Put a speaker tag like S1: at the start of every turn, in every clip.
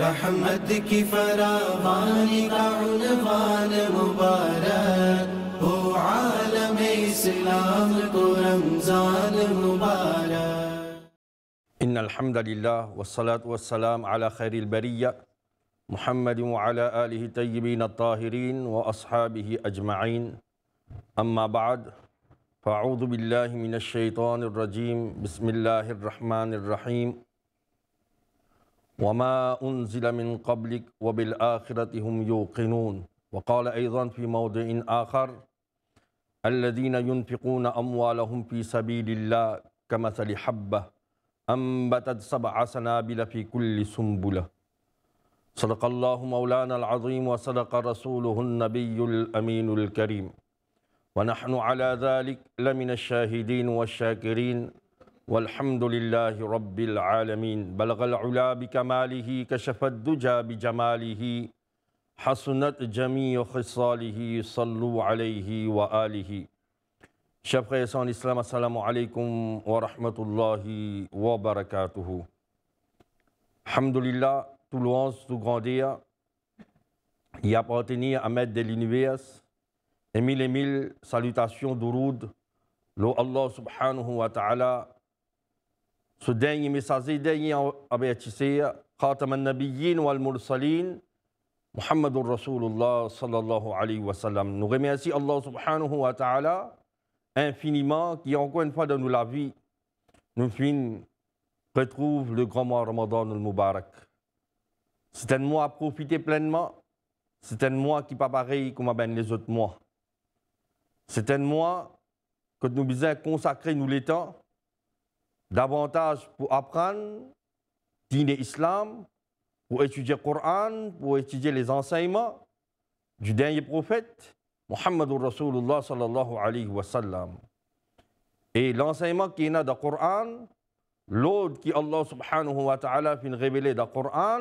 S1: رحمت کی فراوانی کا عنوان مبارک ہو عالم اسلام کو رمضان
S2: مبارک
S1: إن الحمد لله والصلاة والسلام على خير البرية محمد وعلى آله الطيبين الطاهرين وأصحابه أجمعين أما بعد فأعوذ بالله من الشيطان الرجيم بسم الله الرحمن الرحيم وما أنزل من قبلك وبالآخرة هم يوقنون وقال أيضا في موضع آخر الذين ينفقون أموالهم في سبيل الله كمثل حبة أنبتت سبع سنابل في كل سنبلة صدق الله مولانا العظيم وصدق رسوله النبي الأمين الكريم ونحن على ذلك لمن الشاهدين والشاكرين والحمد لله رب العالمين بلغ العلا بكماله كشف الدجى بجماله حسنت جميع خصاله صلوا عليه وآله شبخ يسان الإسلام السلام عليكم ورحمة الله وبركاته الحمد لله تلوانس تغاندية tout grandeur, y appartenir à Maître de l'univers, et mille et mille salutations d'Ouroud, lo Allah subhanahu wa ta'ala, dernier dernier مسازيداني أبيتسي خاتم النبيين والمرسلين محمد رسول الله صلى sallallahu alayhi wa sallam. Nous remercions Allah subhanahu wa ta'ala infiniment qui encore une fois donne nous la vie. Nous finit, retrouve le grand mois Ramadan al-Mubarak. C'est un mois à profiter pleinement. C'est un mois qui n'est pas pareil comme les autres mois. C'est un mois que nous besoin consacrer nous les temps davantage pour apprendre dîner islam, pour étudier le Coran, pour étudier les enseignements du dernier prophète, Muhammadur Rasulullah sallallahu alayhi wa sallam. Et l'enseignement qui a dans le Coran, l'autre qui Allah subhanahu wa ta'ala fait révéler dans le Coran,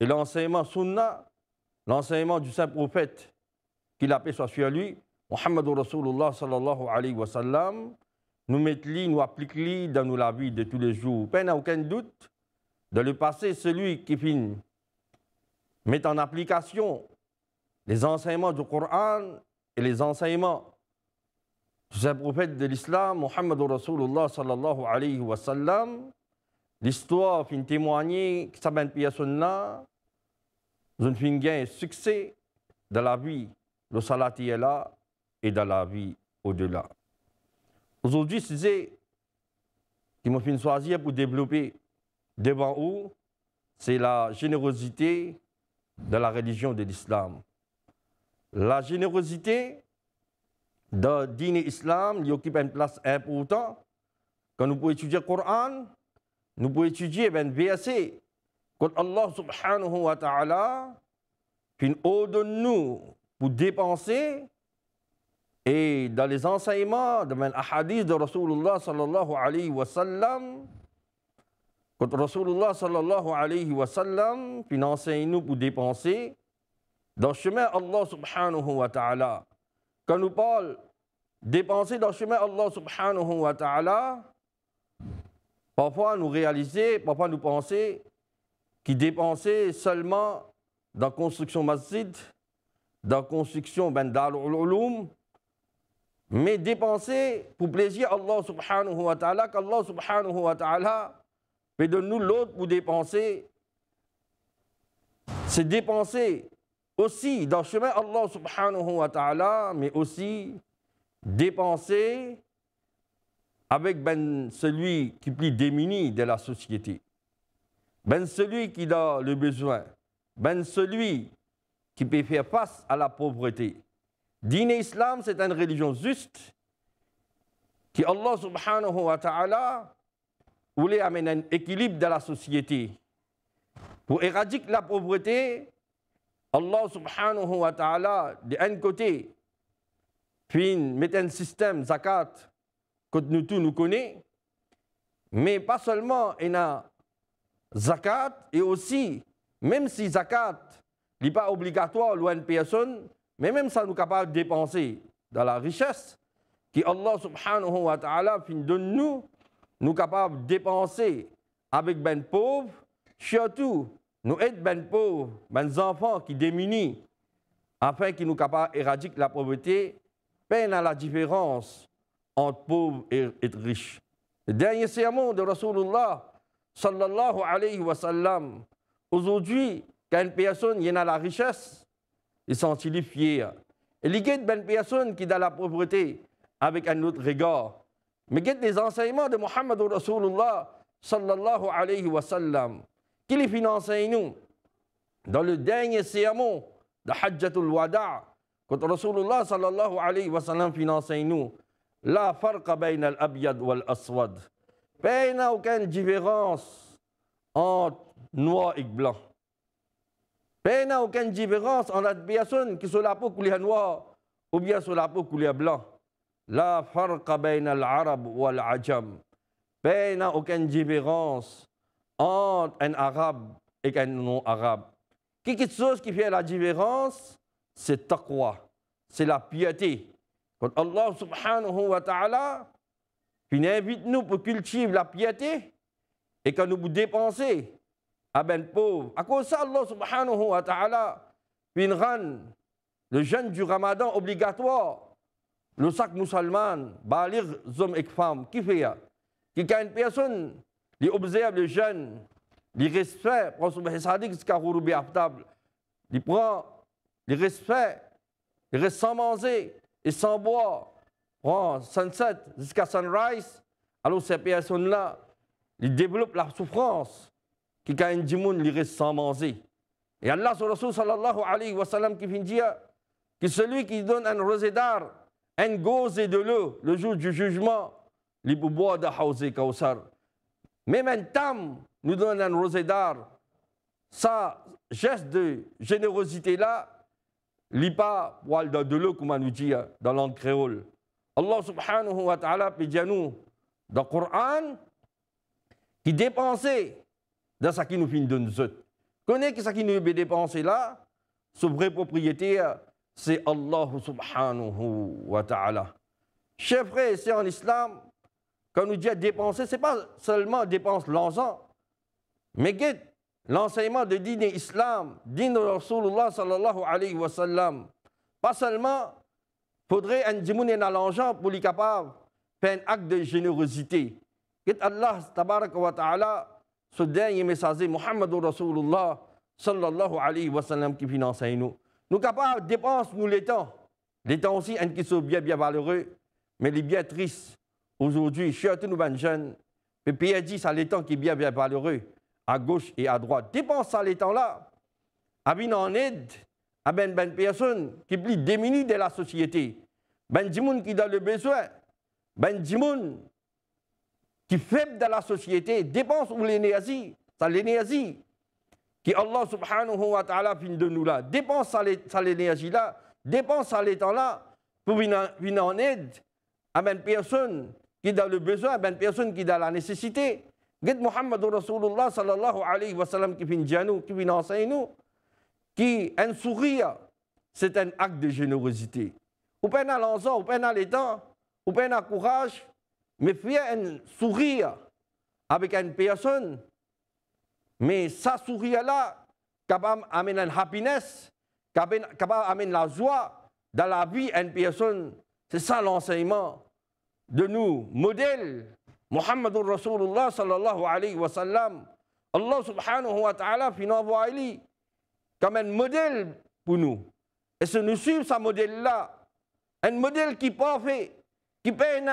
S1: et l'enseignement sunna, l'enseignement du saint prophète, qu'il appelle soit sur lui, Muhammadur Rasulullah sallallahu alayhi wa sallam, nous mettons, nous appliquons dans nos la vie de tous les jours. Peine n'a aucun doute, dans le passé, celui qui finit met en application les enseignements du Coran et les enseignements du saint prophète de l'islam, Mohammed Rasulullah sallallahu alayhi wa sallam, l'histoire fin témoigner que ça Piyasunna, nous fin gain succès dans la vie, le salat est là et dans la vie au-delà. Aujourd'hui, si c'est qui m'a fait choisir pour développer devant vous, c'est la générosité de la religion de l'islam. La générosité de dîner islam il occupe une place importante. Quand nous pouvons étudier le Coran, nous pouvons étudier ben verset quand Allah subhanahu wa ta'ala ordonne nous pour dépenser et dans les enseignements, dans les hadiths de Rasulullah sallallahu alayhi wa sallam, quand Rasulullah sallallahu alayhi wa sallam finançait nous pour dépenser, dans le chemin Allah subhanahu wa ta'ala, quand nous parle dépenser dans le chemin Allah subhanahu wa ta'ala, parfois nous réaliser, parfois nous penser qu'il dépensait seulement dans la construction masjid, dans la construction ben, d'al-ulum, mais dépenser pour plaisir Allah subhanahu wa ta'ala, qu'Allah subhanahu wa ta'ala fait de nous l'autre pour dépenser, c'est dépenser aussi dans le chemin Allah subhanahu wa ta'ala, mais aussi dépenser avec ben celui qui est plus démuni de la société, ben celui qui a le besoin, ben celui qui peut faire face à la pauvreté. Dîner islam, c'est une religion juste qui Allah subhanahu wa ta'ala voulait amener un équilibre dans la société. Pour éradiquer la pauvreté, Allah subhanahu wa ta'ala, d'un côté, puis met un système zakat que nous tous nous connaissons, mais pas seulement il a zakat, et aussi, même si zakat n'est pas obligatoire pour une personne, mais même ça nous capable de dépenser dans la richesse que Allah subhanahu wa ta'ala donne nous, nous capables de dépenser avec ben pauvres, surtout nous aider ben pauvres, ben enfants qui démunis, afin qu'ils nous capables éradiquer la pauvreté, peine à la différence entre pauvres et, riches. Le dernier sermon de Rasulullah sallallahu alayhi wa aujourd'hui, quand une personne y a la richesse, ils sont les Et il y a des personnes qui sont dans la pauvreté avec un autre regard. Mais il y enseignements de Mohammed Rasulullah sallallahu alayhi wa sallam qui les financent nous. Dans le dernier sermon de Hajjatul Wada, quand Rasulullah sallallahu alayhi wa sallam finance nous, La farqa bayna al-abyad wal ben, Il n'y a aucune différence entre noir et blanc. Peine aucune différence entre la personne qui est sur la peau couleur noire ou bien sur la peau couleur blanc. La farqa baina al-arab wal ajam. aucune différence entre un arabe et un non-arabe. Quelque chose qui fait la différence, c'est taqwa, c'est la piété. Quand Allah subhanahu wa ta'ala invite nous pour cultiver la piété et quand nous dépenser à ah ben pauvre. À cause ça, Allah subhanahu wa ta'ala, une le jeûne du ramadan obligatoire. Le sac musulman, balir zom et femmes, qui fait Qui quand une personne, qui observe le jeûne, qui respecte, qui prend, qui respect, qui reste sans manger et sans boire, prend sunset jusqu'à sunrise, alors ces personnes-là, ils développent la souffrance ki un djimoun, li reste sans manger. Et Allah, son Rasul sallallahu alayhi wa sallam, qui vient dire que celui qui donne un rosé d'art, un gozé de l'eau, le jour du jugement, il peut boire de haouzé kausar. Même un tam nous donne un rosé d'art. Ça, geste de générosité-là, n'est pas de l'eau, comme on nous dit dans langue créole. Allah subhanahu wa ta'ala, nous dit à dans le Coran, qui dépensait dans ce qui nous finit de nous autres. Connaît que ce qui nous dépensé là, ce vrai propriétaire, c'est Allah subhanahu wa ta'ala. Chers frères en islam, quand on nous dit dépenser, ce n'est pas seulement dépenser l'argent, mais l'enseignement de dîner islam, dîner Rasulullah sallallahu alayhi wa sallam, pas seulement faudrait un dîner et l'argent pour lui capables faire un acte de générosité. Que Allah tabarak wa ta'ala ce dernier messager, Mohamedou Rasulullah, sallallahu alayhi wa sallam, qui finance nous. Nous capables de dépenser, nous les temps aussi, un qui sont bien, bien valeureux, mais les bien tristes. Aujourd'hui, surtout nous, les ben, jeunes, le pays dit, ça temps qui est bien, bien valeureux, à gauche et à droite. Dépense ça temps là Abine ah, en aide à ben, ben personne qui plus démunies de la société. Ben Dimoun qui dans le besoin. Ben qui faible de la société dépense ou l'énergie, ça l'énergie qui Allah subhanahu wa ta'ala fin de nous là, dépense ça l'énergie là, dépense ça l'état là pour venir en aide à une personne qui a le besoin, à une personne qui a la nécessité. Get Muhammad Rasulullah sallallahu alayhi wa sallam qui fin janou, qui vient nous, qui un sourire, c'est un acte de générosité. Ou peine à l'ensemble, ou peine à l'état, ou peine à courage, mais a un sourire avec une personne, mais ce sourire-là, capable d'amener un happiness, capable d'amener la joie dans la vie d'une personne. C'est ça l'enseignement de nous, modèle. Mohammed Rasulullah sallallahu alayhi wa sallam. Allah subhanahu wa ta'ala fait comme un modèle pour nous. Et si nous suivons ce modèle-là, un modèle qui parfait, qui peine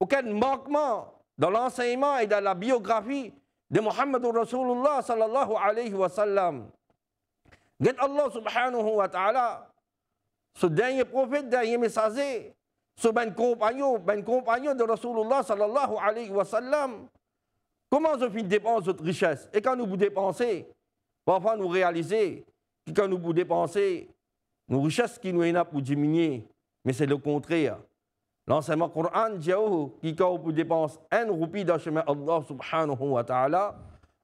S1: aucun manquement dans l'enseignement et dans la biographie de Muhammad Rasulullah sallallahu alayhi wa sallam. Allah subhanahu wa ta'ala, ce dernier prophète, dernier messager, ce ben compagnon, ben compagnon de Rasulullah sallallahu alayhi wa sallam, comment je dépense notre richesse Et quand nous vous dépensez, parfois nous réaliser que quand nous vous dépensez, nos richesses qui nous est pour diminuer, mais c'est le contraire. L'enseignement Coran, qui quand on dépense 1 roupie dans le chemin Allah subhanahu wa ta'ala,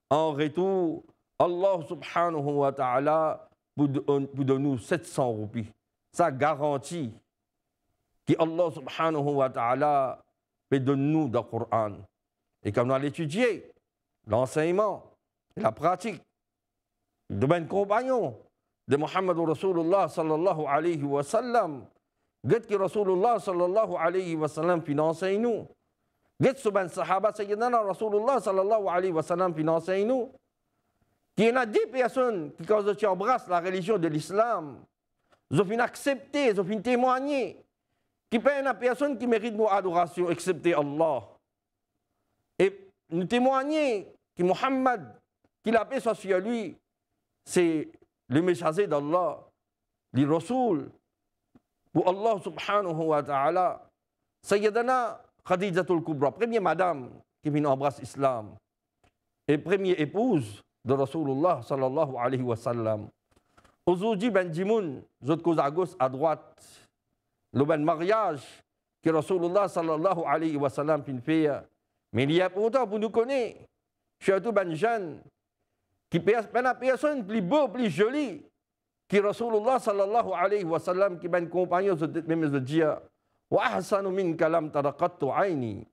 S1: en retour, Allah subhanahu wa ta'ala vous donne 700 roupies. Ça garantit que Allah subhanahu wa ta'ala nous dans le Coran. Et comme on a étudié l'enseignement, la pratique, de mes compagnons, de Muhammad Rasulullah sallallahu alayhi wa sallam, Get ki Rasulullah sallallahu alaihi wasallam finançait nous. Get suban sahaba sayyidina Rasulullah sallallahu alayhi wa sallam financait nous. Qu'il y en a des personnes qui, quand tu embrasses la religion de l'islam, ils ont accepté, ils ont témoigné qu'il n'y a personne qui mérite nos adorations excepté Allah. Et nous témoigner que Muhammad, qui la paix soit sur lui, c'est le messager d'Allah, le Rasul. والله سبحانه وتعالى Sayyidana Khadijatul Kubra, première madame qui vient embrasse l'islam et première épouse de Rasulullah sallallahu alayhi wa sallam. Ouzouji Benjimoun, Jotko Zagos à droite, le ben mariage que Rasulullah sallallahu alayhi wa sallam fin fait. Mais il y a pourtant pour nous connaître, surtout Ben Jeanne, qui personne plus beau, plus joli Qui Rasulullah sallallahu alayhi wa sallam, qui ben compagnon, même de dire, wa ahsanu min kalam taraqattu aini.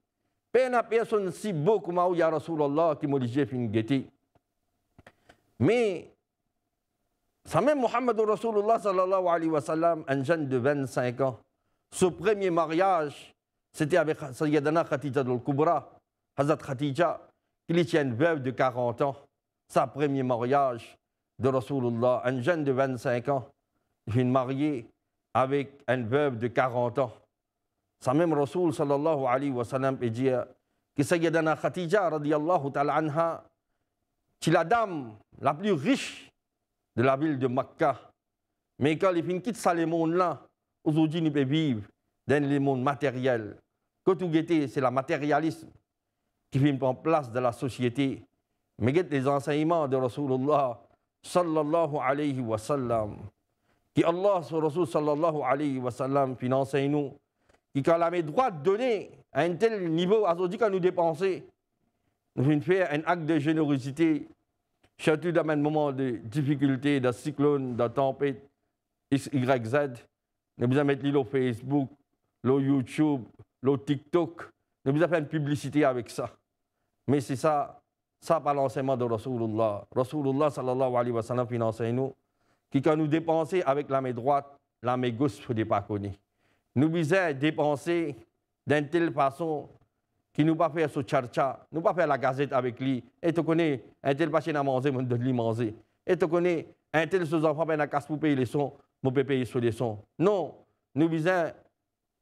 S1: Pena personne si beau ya Rasulullah qui m'oblige fin guetti. Mais, ça même Mohammed Rasulullah sallallahu alayhi wa sallam, un jeune de 25 ans, son premier mariage, c'était avec Sayyidana Khatija al Kubra, Hazrat Khatija, qui était une veuve de 40 ans. Sa premier mariage, de Rasulullah, un jeune de 25 ans, est marié avec une veuve de 40 ans. Ça même Rasul sallallahu alayhi wa sallam et dit euh, que Sayyidana Khatija radiallahu ta'ala anha, c'est la dame la plus riche de la ville de Makkah. Mais quand les filles quittent Salomon là, aujourd'hui, il peut vivre dans le monde matériel. Quand tout c'est le matérialisme qui vient en place dans la société. Mais les enseignements de Rasulullah sallallahu alayhi wa sallam, qui Allah, son Rasul sallallahu alayhi wa sallam, financez nous, qui quand le droit de donner à un tel niveau, à ce qu'à nous dépenser, nous faire un acte de générosité, surtout dans un moment de difficulté, de cyclone, de tempête, y z nous besoin mettre le Facebook, le YouTube, le TikTok, nous besoin faire une publicité avec ça. Mais c'est ça, ça par l'enseignement de Rasulullah, Rasulullah sallallahu alayhi wa sallam nous, qui quand nous dépensons avec la main droite, la main gauche ne pas connu. Nous visons dépenser d'une telle façon qui nous pas faire ce charcha, nous pas faire la gazette avec lui. Et tu connais, un tel pas à manger, me de lui manger. Et tu connais, un tel sous enfant, ben, casse pour payer les sons, mon peut payer sur les sons. Non, nous visons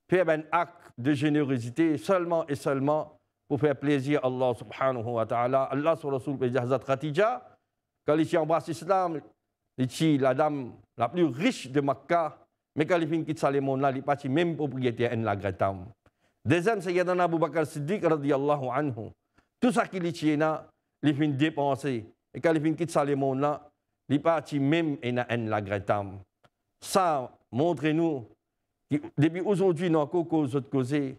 S1: faire un ben, acte de générosité seulement et seulement pour faire plaisir à Allah subhanahu wa ta'ala. Allah sur le soul jahzat Hazrat Khatija, quand il embrasse l'islam, il la dame la plus riche de Makkah, mais quand il finit Salomon, là, il parti même propriétaire en la gratam. Deuxième, c'est Yadana Abu Bakr Siddiq radiallahu anhu. Tout ça qu'il y a, il fin dépensé. Et quand il quitte Salomon, là, il parti même en la gratam. Ça, montrez-nous, depuis aujourd'hui, nous avons causé.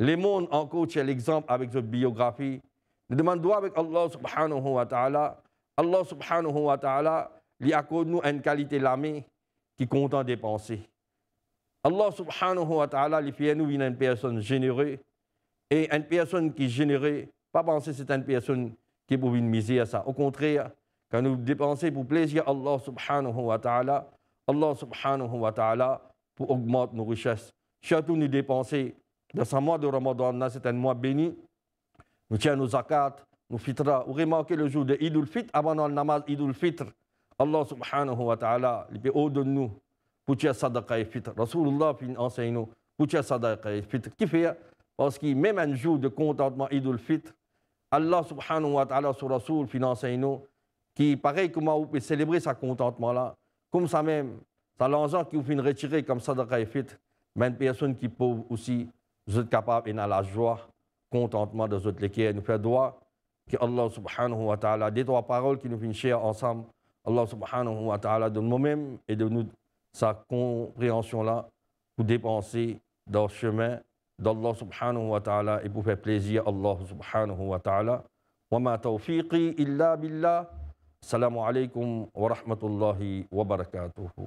S1: Le monde encore l'exemple avec cette biographie. Nous demandons avec Allah subhanahu wa ta'ala. Allah subhanahu wa ta'ala lui accorde nous une qualité l'âme qui compte en dépenser. Allah subhanahu wa ta'ala lui fait nous une personne généreuse et une personne qui est généreuse, pas penser c'est une personne qui est pour une misère ça. Au contraire, quand nous dépensons pour plaisir Allah subhanahu wa ta'ala, Allah subhanahu wa ta'ala pour augmenter nos richesses. Surtout nous dépenser dans ce mois de Ramadan, c'est un mois béni. Nous tiens nos zakat, nos fitra. Vous remarquez le jour de Idul Fitr, avant le namaz Idul Fitr. Allah subhanahu wa ta'ala, il dit, ordonner nous pour tu sadaqa et fitr. Rasulullah enseigne-nous, pour tu sadaqa et fitr. Qui fait Parce que même un jour de contentement Idul Fitr, Allah subhanahu wa ta'ala, son Rasul, enseigne-nous, qui, pareil comme vous pouvez célébrer ce contentement-là, comme ça même, ça l'argent qui vous fait retirer comme sadaqa et fitr. Mais une personne qui est pauvre aussi, nous êtes capables d'avoir la joie, contentement de notre lesquels, Nous fait droit que Allah subhanahu wa ta'ala, des trois paroles qui nous finissent ensemble, Allah subhanahu wa ta'ala de nous-mêmes et de nous, sa compréhension-là, pour dépenser dans le chemin d'Allah subhanahu wa ta'ala et pour faire plaisir à Allah subhanahu wa ta'ala. tawfiqi illa billah. Salamu alaikum wa rahmatullahi wa barakatuhu.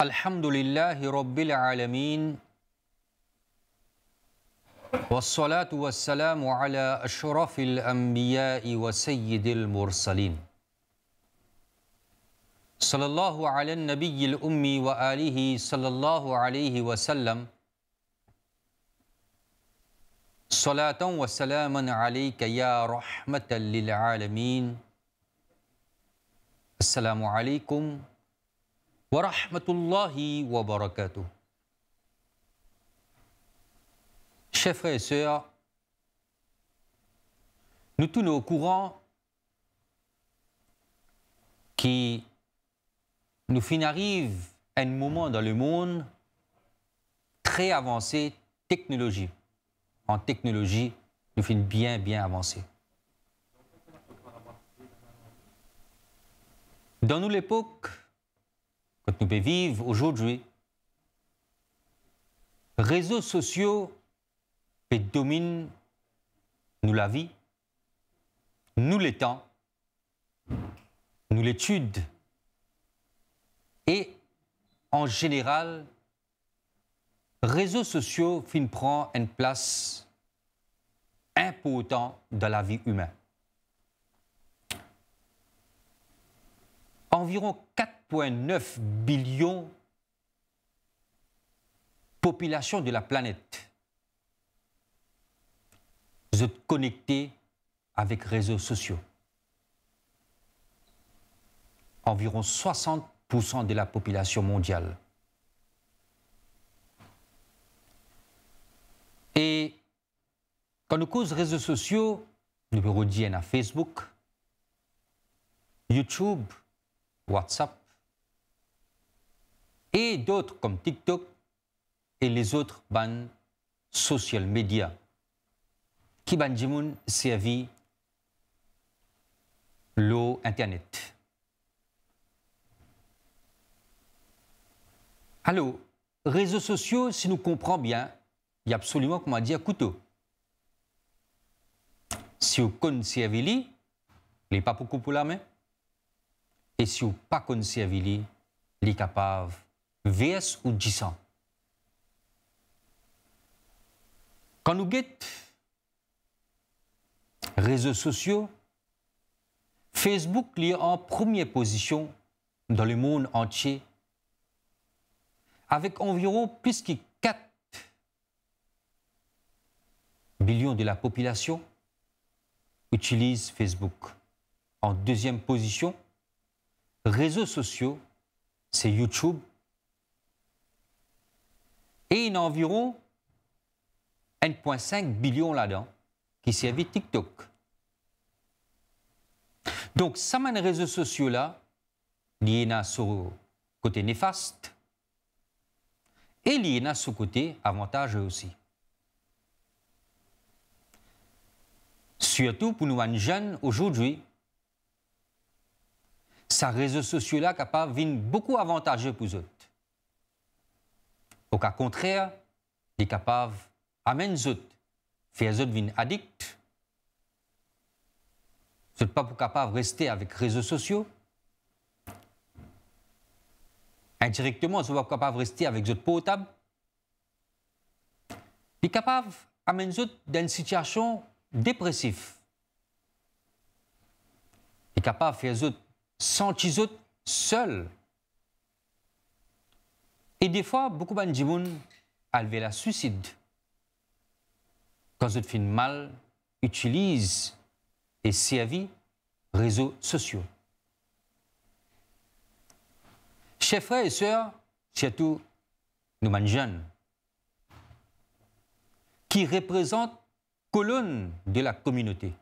S2: الحمد لله رب العالمين والصلاة والسلام على أشرف الأنبياء وسيد المرسلين صلى الله على النبي الأمي وآله صلى الله عليه وسلم صلاة وسلاما عليك يا رحمة للعالمين السلام عليكم rahmatullahi wa barakatuh. Chers frères et sœurs, nous tous au courant qui nous fin arrive à un moment dans le monde très avancé technologie. En technologie, nous fin bien bien avancé. Dans nous l'époque quand nous vivons aujourd'hui, réseaux sociaux dominent nous la vie, nous les temps, nous l'étude et en général, réseaux sociaux prennent prend une place importante dans la vie humaine. Environ 4 9 billion population de la planète. Vous êtes connectés avec réseaux sociaux. Environ 60% de la population mondiale. Et quand nous cause réseaux sociaux, numéro 10 à Facebook, YouTube, WhatsApp, et d'autres comme TikTok et les autres ban social media qui ban servi l'eau internet. Alors, réseaux sociaux, si nous comprenons bien, il y a absolument comment dire couteau. Si vous connaissez il n'est pas beaucoup pour la main. Et si vous ne connaissez pas, il est capable vs ou Quand nous les réseaux sociaux, Facebook est en première position dans le monde entier, avec environ plus que 4 millions de la population utilise Facebook. En deuxième position, réseaux sociaux, c'est YouTube et il y a environ 1,5 billion là-dedans qui servent TikTok. Donc, ça m'a réseaux sociaux-là, il y en sur côté néfaste et il y en côté avantageux aussi. Surtout pour nous, un jeune aujourd'hui, ces réseau sociaux-là capable beaucoup avantageux pour eux. Au cas contraire, il est capable d'amener les autres, faire les autres devenir addicts. pas capable de rester avec les réseaux sociaux. Indirectement, vous sont pas capable de rester avec les autres potables. Ils est capable d'amener les autres dans une situation dépressive. Il est capable de faire les autres sentir les seuls et des fois, beaucoup de gens alvé la suicide. Quand ils font mal, utilisent et servent réseaux sociaux. Chers frères et sœurs, surtout nous nos jeunes, qui représentent colonne de la communauté.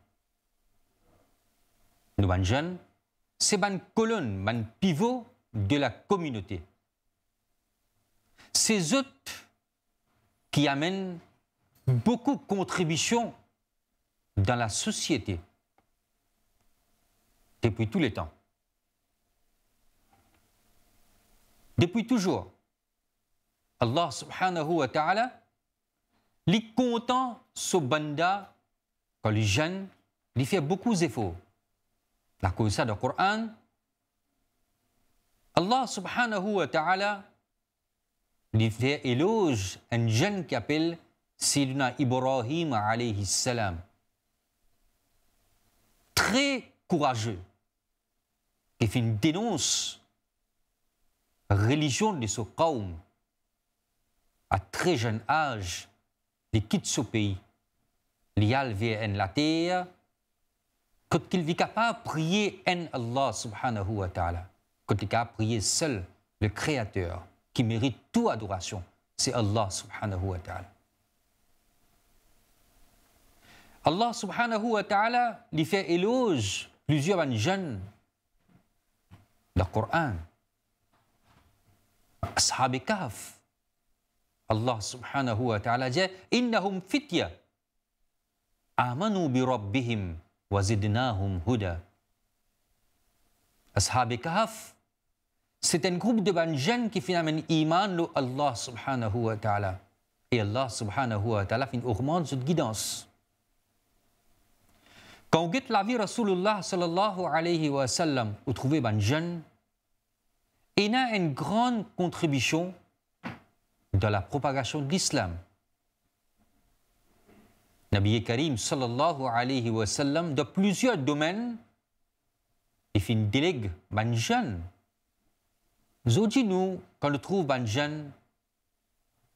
S2: Nous jeunes, c'est une colonne, un pivot de la communauté. Ces autres qui amènent beaucoup de contributions dans la société depuis tous les temps. Depuis toujours, Allah subhanahu wa ta'ala les content ce banda quand les jeunes, lui font beaucoup d'efforts. La cause ça Coran, Allah subhanahu wa ta'ala il fait éloge un jeune qui appelle Sidna Ibrahim alayhi salam. Très courageux, qui fait une dénonce la religion de ce qaum. À très jeune âge, il quitte ce pays, il a vers la terre, quand il est capable de prier en Allah subhanahu wa ta'ala, quand il est prier seul le Créateur. qui mérite toute adoration, c'est Allah subhanahu wa ta'ala. Allah subhanahu wa ta'ala lui fait éloge plusieurs jeunes le Coran, Ashab Kaf. Allah subhanahu wa ta'ala dit Innahum fitya amanu bi rabbihim wa zidnahum huda. Ashab Kaf. C'est un groupe de banjans qui finalement iman Allah subhanahu wa ta'ala. Et Allah subhanahu wa ta'ala fin augmente cette guidance. Quand on la vie Rasulullah sallallahu alayhi wa sallam, vous trouvez jeunes, il y a une grande contribution dans la propagation de l'islam. Nabi Karim sallallahu alayhi wa sallam, dans plusieurs domaines, il fait une délègue banjan Aujourd'hui, nous, quand nous trouvons un jeune,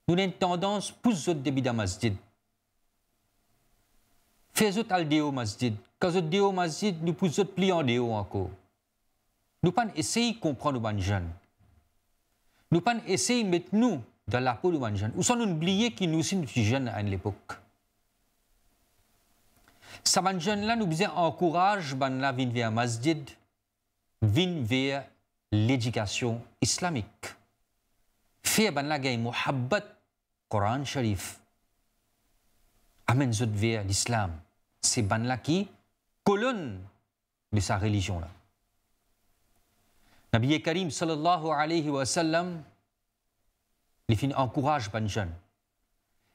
S2: nous avons une tendance plus au débit de masjid. Faisons al déo masjid. Quand nous déo masjid, nous pouvons plus en déo encore. Nous pas essayer de comprendre les jeunes. Nous pas essayer de mettre nous dans la peau de jeunes. Ou sans nous oublier que nous sommes jeunes à l'époque. Ces jeunes-là nous encourage ben, à venir vers masjid, venir vers l'éducation islamique فيها بنلاقي محبة قرآن شريف أمن زد في الإسلام سي بنلاقي كلون de sa religion là Nabi Karim sallallahu alayhi wa sallam les fin encourage ban jeune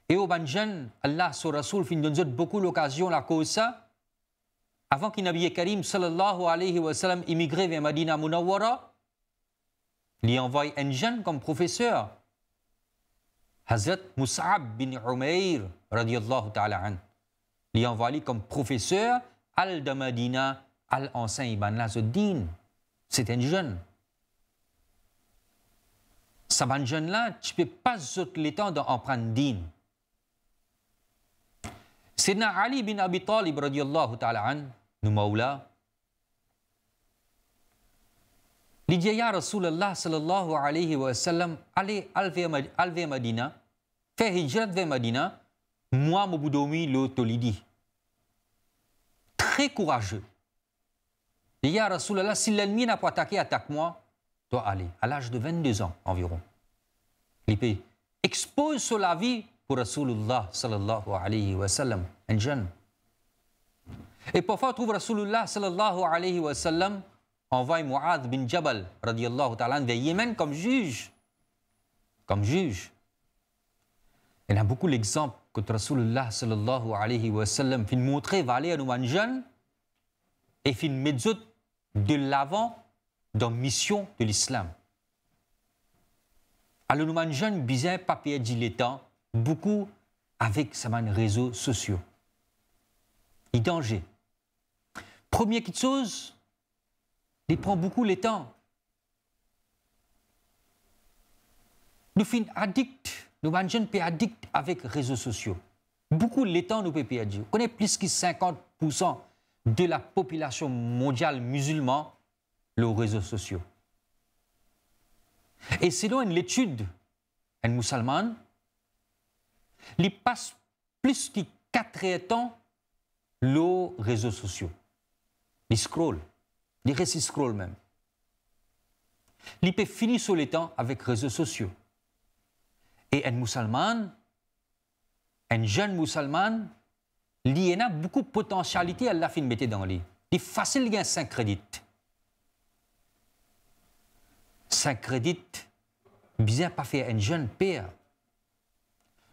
S2: et au ban jeune Allah sur Rasul fin donne beaucoup l'occasion la cause ça avant que Nabi Karim sallallahu alayhi wa sallam immigrait vers Madina Munawwara Il envoie un jeune comme professeur. Hazrat Mus'ab bin Umair, radiallahu ta'ala an. Il envoie lui comme professeur al-Damadina al-Anseigne Ibn Lazuddin. C'est un jeune. Ce un jeune là, tu ne peux pas sauter le temps d'en prendre din. Sidna Ali bin Abi Talib, radiallahu ta'ala an, nous maoula, dit, « ya Rasulullah sallallahu alayhi wa sallam, allez al Madina, fais hijrat vers Madina, moi Moboudomi le Tolidi. Très courageux. Dit ya Rasulullah, si l'ennemi n'a pas attaqué, attaque-moi, Toi, aller, à l'âge de 22 ans environ. L'épée expose sur la vie pour Rasulullah sallallahu alayhi wa sallam, un jeune. Et parfois on trouve Rasulullah sallallahu alayhi wa sallam envoie Muad bin Jabal radiallahu ta'ala vers Yémen comme juge. Comme juge. Il y a beaucoup d'exemples que Rasulullah sallallahu alayhi wa sallam fait montrer aller à jeune et fait mettre de l'avant dans mission de l'islam. Alors nous jeune bizarre papier dit les temps beaucoup avec sa réseaux sociaux. Et danger. Première chose, il prend beaucoup de temps. Nous sommes addicts, nous jeunes sommes addicts avec les réseaux sociaux. Beaucoup de temps nous sommes addicts. On connaît plus que 50% de la population mondiale musulmane les réseaux sociaux. Et selon une étude, un il passe plus que 4 ans les réseaux sociaux. Il scroll les récits scroll même. L'IP finit sur les temps avec réseaux sociaux. Et un musulman, un jeune musulman, il a beaucoup de potentialité à la fin de mettre dans lui. Il est facile gagner 5 crédits. 5 crédits, bizarre pas faire un jeune père.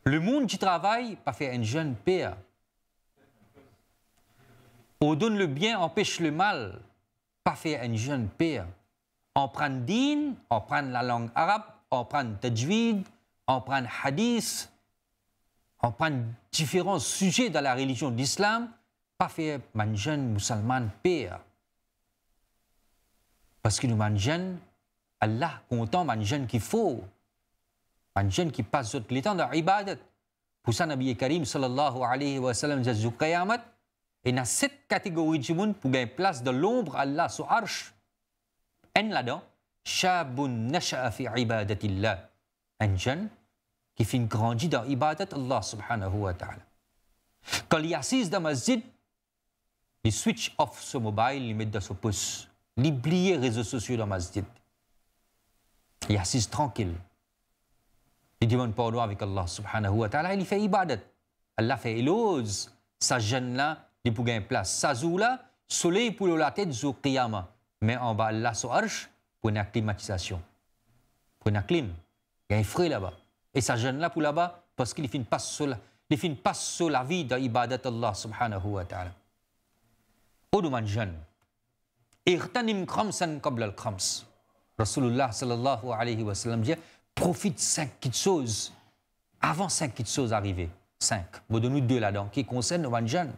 S2: Le monde qui travaille, pas faire un jeune père. On donne le bien, empêche le mal pas faire un jeune père. On prend din, on prend la langue arabe, on prend tajwid, on prend hadith, on prend différents sujets dans la religion d'islam, pas faire un jeune musulman père, Parce que nous, une jeune, Allah content une jeune qu'il faut, une jeune qui passe tout le temps dans Pour ça, Nabi Karim sallallahu alayhi wa sallam, Et dans cette catégorie de monde, pour gagner place de l'ombre, Allah, sur arche, en là-dedans, Shabun nasha'a fi ibadatillah. Un jeune qui fin grandit dans ibadat Allah subhanahu wa ta'ala. Quand il est assis dans masjid, il switch off son mobile, il met dans son pouce. Il oublie les réseaux sociaux dans masjid. Il est assis tranquille. Il demande pardon avec Allah subhanahu wa ta'ala. Il fait ibadat. Allah fait éloge sa jeune-là li pou gen plas sa zou la, tête pou lo en di zou qiyama. Men an ba la so arsh pou nan klimatisasyon. Pou nan klim. Gen fre la ba. E sa jen la pou la ba, paske li fin pas so la, li fin pas so la vi da ibadat Allah subhanahu wa ta'ala. Oduman jen. Irtanim khamsan qabla al-khams. Rasulullah sallallahu alayhi wa sallam dit, profite cinq petites choses avant cinq petites choses arrivées. Cinq. vous donnez deux là-dedans qui concernent Oduman jen.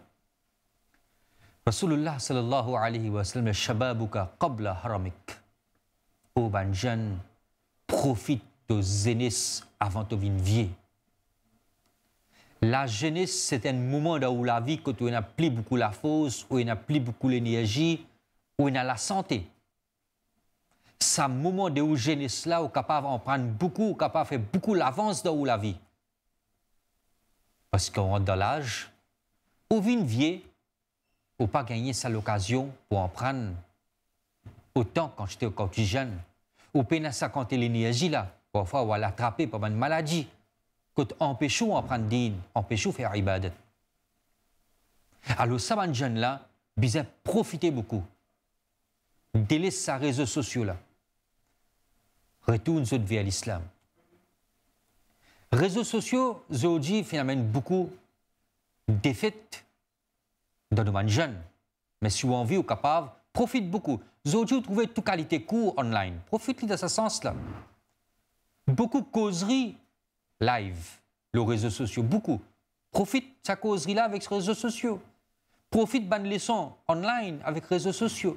S2: Rasulullah sallallahu alayhi wa sallam, Shababuka qabla haramik. Ô ben jeune, profite de jeunesse avant de venir La jeunesse, c'est un moment dans la vie que tu n'as plus beaucoup la force, où tu n'as plus beaucoup l'énergie, où tu n'as la santé. C'est un moment de où jeunesse là, où tu capable d'en prendre beaucoup, capable de faire beaucoup l'avance dans la vie. Parce qu'on rentre dans l'âge, où vient pour pas gagner sa l'occasion pour en prendre autant quand j'étais encore plus jeune. Ou peine ça quand l'énergie là, parfois on l'attraper par une maladie. Quand empêchons en prendre din, de faire ibadat. Alors ça, ben jeune là, bien profiter beaucoup. Délaisse sa réseaux sociaux là. Retourne se vie à l'islam. Réseaux sociaux, aujourd'hui, finalement beaucoup défaite domaine jeune, mais si vous envie ou capable, profite beaucoup. Aujourd'hui, trouvez toute qualité cours online. Profite de ce sens-là. Beaucoup de causeries live, les réseaux sociaux, beaucoup. Profite de sa causerie-là avec les réseaux sociaux. Profite ban leçons online avec les réseaux sociaux.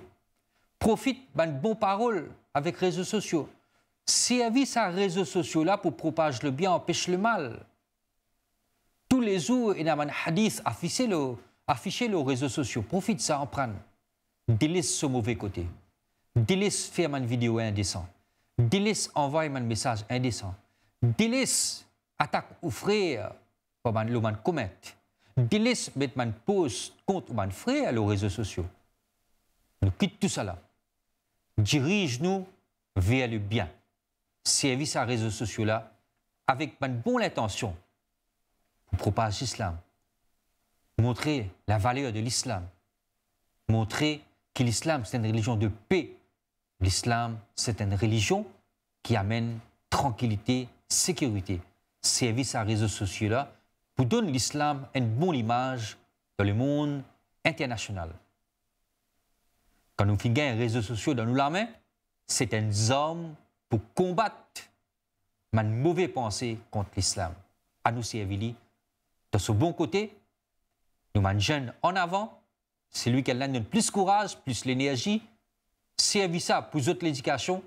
S2: Profite ban bonnes paroles avec les réseaux sociaux. Service à réseaux sociaux là pour propager le bien, empêche le mal. Tous les jours, il y a un hadith affiché afficher les réseaux sociaux, profite de ça, en prenne. Délaisse ce mauvais côté. Délaisse faire une vidéo indécente. Délaisse envoyer un message indécent. Délaisse attaque ou frère pour le man commettre. Délaisse mettre man pause contre man frère les réseaux sociaux. Nous quitte tout cela. Dirige-nous vers le bien. Service à réseaux sociaux là avec une bonne intention pour propager l'islam montrer la valeur de l'islam, montrer que l'islam, c'est une religion de paix. L'islam, c'est une religion qui amène tranquillité, sécurité. Service à réseaux sociaux-là pour donner l'islam une bonne image dans le monde international. Quand nous finissons un réseau sociaux dans nous la c'est un homme pour combattre ma mauvaise pensée contre l'islam. À nous servir de ce bon côté Newman jeune en avant, c'est lui qui donne plus courage, plus l'énergie, servi ça pour autres l'éducation.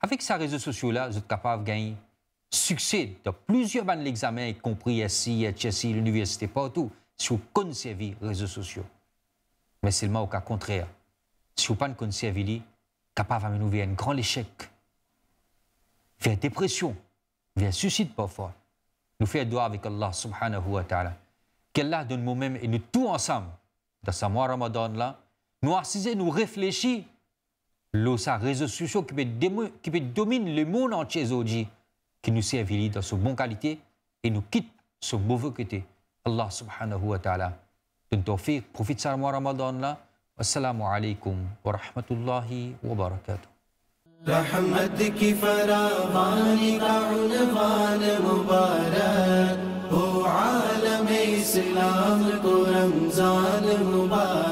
S2: Avec ces réseaux sociaux-là, vous êtes capable de gagner succès dans plusieurs bandes l'examen, y compris SI, HSI, l'université, partout, si vous conservez les réseaux sociaux. Mais seulement au cas contraire, si vous ne pas conservez pas, capable de nous un grand échec, vers dépression, vers suicide parfois. Nous faire droit avec Allah subhanahu wa ta'ala qu'Allah de nous-mêmes et nous tous ensemble, dans ce mois Ramadan-là, nous assisez, nous réfléchissons le sa réseau social qui, peut domine le monde entier aujourd'hui, qui nous servit dans sa bonne qualité et nous quitte ce mauvais côté. Allah subhanahu wa ta'ala. Donne tawfiq, profite de ce mois Ramadan-là. Assalamu alaikum wa rahmatullahi wa barakatuh.
S1: اسلام کو
S2: رمضان مبارک